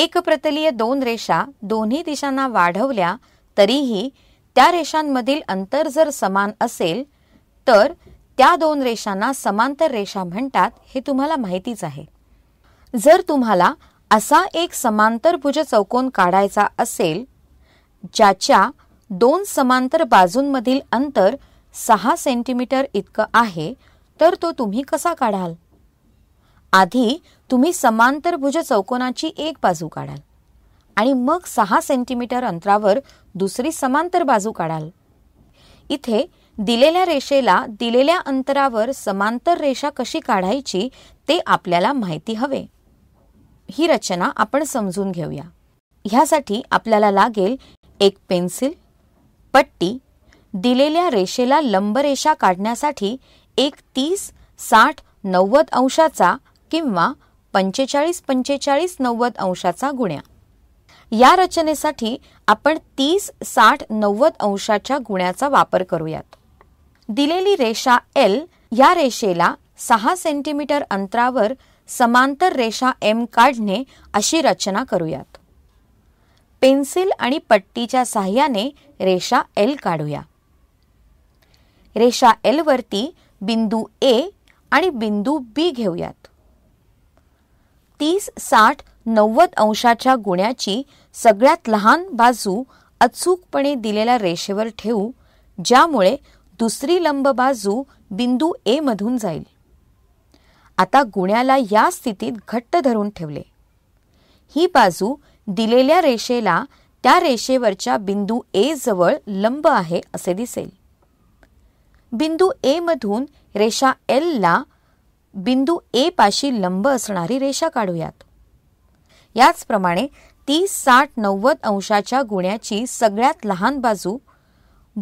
एक प्रतलीय दोन रेषा दोन्ही दिशांना वाढवल्या तरीही त्या रेषांमधील अंतर जर समान असेल तर त्या दोन रेषांना समांतर रेषा म्हणतात हे तुम्हाला माहितीच आहे जर तुम्हाला असा एक समांतरभुज चौकोन काढायचा असेल ज्याच्या दोन समांतर बाजूंमधील अंतर सहा सेंटीमीटर इतकं आहे तर तो तुम्ही कसा काढाल आधी तुम्ही समांतर भुज चौकोनाची एक बाजू काढाल आणि मग सहा सेंटीमीटर अंतरावर दुसरी समांतर बाजू काढाल इथे दिलेल्या रेषेला दिलेल्या अंतरावर समांतर रेषा कशी काढायची ते आपल्याला माहिती हवे ही रचना आपण समजून घेऊया ह्यासाठी आपल्याला लागेल एक पेन्सिल पट्टी दिलेल्या रेषेला लंबरेषा काढण्यासाठी एक तीस साठ नव्वद अंशाचा किंवा पंचेचाळीस पंचेचाळीस नव्वद अंशाचा गुण्या या रचनेसाठी आपण तीस साठ नव्वद अंशाच्या गुण्याचा वापर करूयात दिलेली रेषा एल या रेषेला सहा सेंटीमीटर अंतरावर समांतर रेषा एम काढणे अशी रचना करूयात पेन्सिल आणि पट्टीच्या साह्याने रेषा एल काढूया रेषा एलवरती बिंदू ए आणि बिंदू बी घेऊयात तीस साठ नव्वद अंशाच्या गुण्याची सगळ्यात लहान बाजू अचूकपणे दिलेल्या रेषेवर ठेवू ज्यामुळे दुसरी लंब बाजू बिंदू ए मधून जाईल आता गुण्याला या स्थितीत घट्ट धरून ठेवले ही बाजू दिलेल्या रेषेला त्या रेषेवरच्या बिंदू ए जवळ लंब आहे असे दिसेल बिंदू ए मधून रेषा एलला बिंदू ए पाशी लंब असणारी रेषा काढूयात याचप्रमाणे तीस साठ नव्वद अंशाच्या गुण्याची सगळ्यात लहान बाजू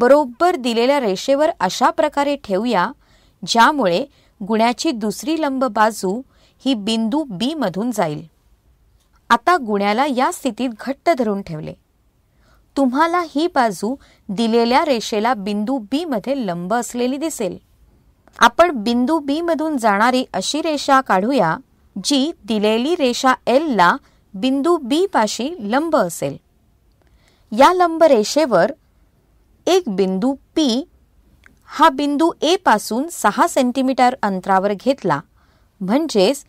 बरोबर दिलेल्या रेषेवर अशा प्रकारे ठेवूया ज्यामुळे गुण्याची दुसरी लंब बाजू ही बिंदू बी मधून जाईल आता गुण्याला या स्थितीत घट्ट धरून ठेवले तुम्हाला ही बाजू दिलेल्या रेषेला बिंदू बी मध्ये लंब असलेली दिसेल आपण बिंदू बी मधून जाणारी अशी रेषा काढूया जी दिलेली रेषा ला बिंदू बी पाशी लंब असेल या लंब रेषेवर एक बिंदू पी हा बिंदू ए पासून सहा सेंटीमीटर अंतरावर घेतला म्हणजेच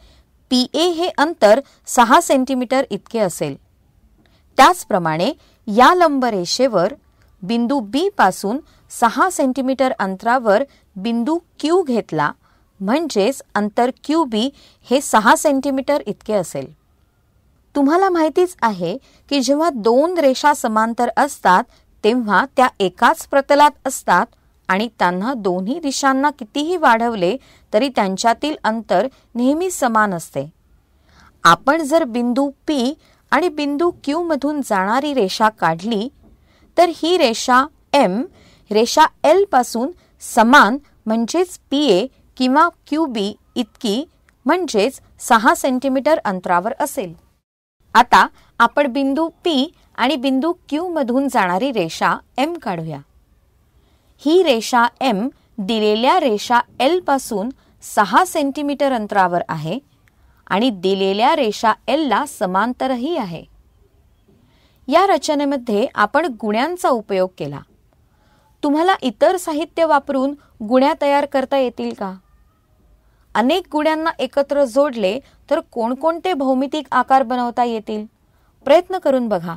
पी ए हे अंतर सहा सेंटीमीटर इतके असेल त्याचप्रमाणे या लंब रेषेवर बिंदू बी पासून सहा सेंटीमीटर अंतरावर बिंदू क्यू घेतला म्हणजेच अंतर क्यू बी हे सहा सेंटीमीटर इतके असेल तुम्हाला माहितीच आहे की जेव्हा दोन रेषा समांतर असतात तेव्हा त्या एकाच प्रतलात असतात आणि त्यांना दोन्ही दिशांना कितीही वाढवले तरी त्यांच्यातील अंतर नेहमी समान असते आपण जर बिंदू पी आणि बिंदू क्यूमधून जाणारी रेषा काढली तर ही रेषा एम रेषा एलपासून पासून समान म्हणजेच पी ए किंवा क्यू बी इतकी म्हणजेच सहा सेंटीमीटर अंतरावर असेल आता आपण बिंदू पी आणि बिंदू क्यू मधून जाणारी रेषा एम काढूया ही रेषा एम दिलेल्या रेषा एलपासून पासून सहा सेंटीमीटर अंतरावर आहे आणि दिलेल्या रेषा एलला समांतरही आहे या रचनेमध्ये आपण गुण्यांचा उपयोग केला तुम्हाला इतर साहित्य वापरून गुण्या तयार करता येतील का अनेक गुण्यांना एकत्र जोडले तर कोणकोणते भौमितिक आकार बनवता येतील प्रयत्न करून बघा